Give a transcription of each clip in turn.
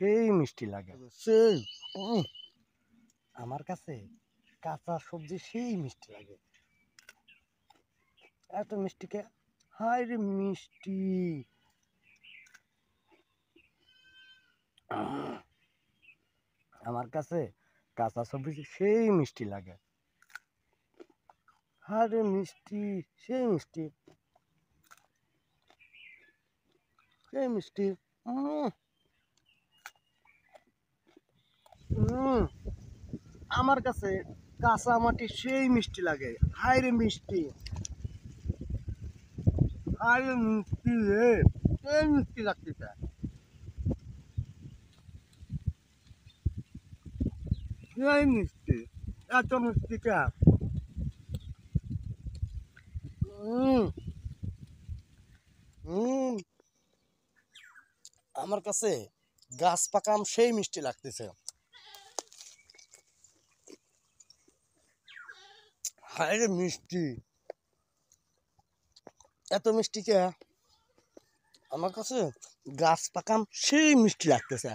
সেই মিষ্টি লাগে সেই আমার কাছে কাঁচা সবজি সেই মিষ্টি লাগে এত মিষ্টিকে হাই রে মিষ্টি আমার কাছে কাঁচা সবজি সেই মিষ্টি লাগে হারে মিষ্টি সেই মিষ্টি সেই মিষ্টি আমার কাছে কাঁচা মাটি সেই মিষ্টি লাগে হাইরে মিষ্টি মিষ্টি রে সেই মিষ্টি সেই মিষ্টি এত মিষ্টি আমার কাছে গাছ পাকাম সেই মিষ্টি লাগতেছে খাইলে মিষ্টি এত মিষ্টি কে আমার কাছে গাছ পাকাম সেই মিষ্টি লাগতেছে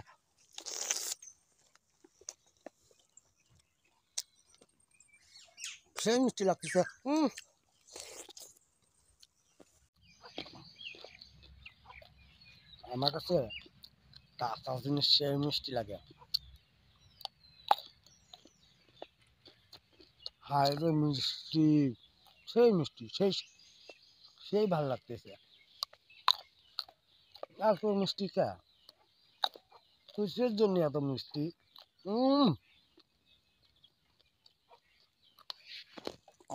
সেই মিষ্টি লাগতেছে হম আমার কাছে কাঁচা জিনিস সেই মিষ্টি লাগে খাইবে মিষ্টি সেই মিষ্টি সেই সেই ভাল লাগতেছে এত মিষ্টি কে কিসের জন্য এত মিষ্টি উম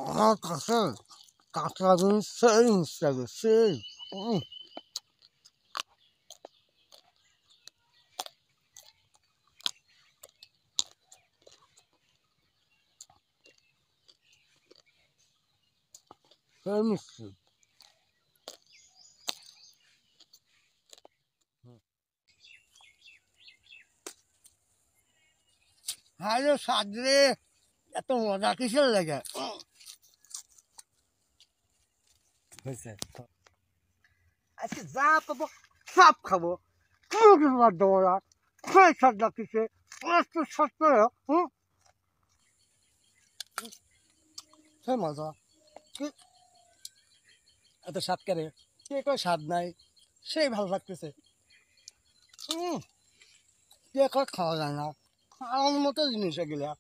আমার কাছে কাঁচা জিনিস সেই মিষ্টি লাগে সেই Vamos. হ্যালো সাদরে এত মজা কিসের লাগে আজকে যা পাবো সব খাবো কোনো কিছু বাদ দেবো না সেই সাদা কিসে একটু সত্য হুম সেই মজা এত স্বাদ করে কে কয় স্বাদ নাই সেই ভালো লাগতেছে কে কয় খাওয়া যায় না খাওয়ার মতো জিনিস এগুলা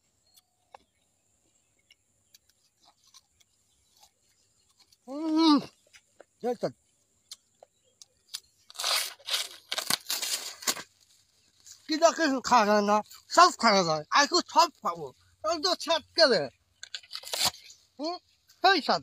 খাওয়া যায় না সব খাওয়া যায় আর সব খাবো তো স্বাদ করে হম সেই স্বাদ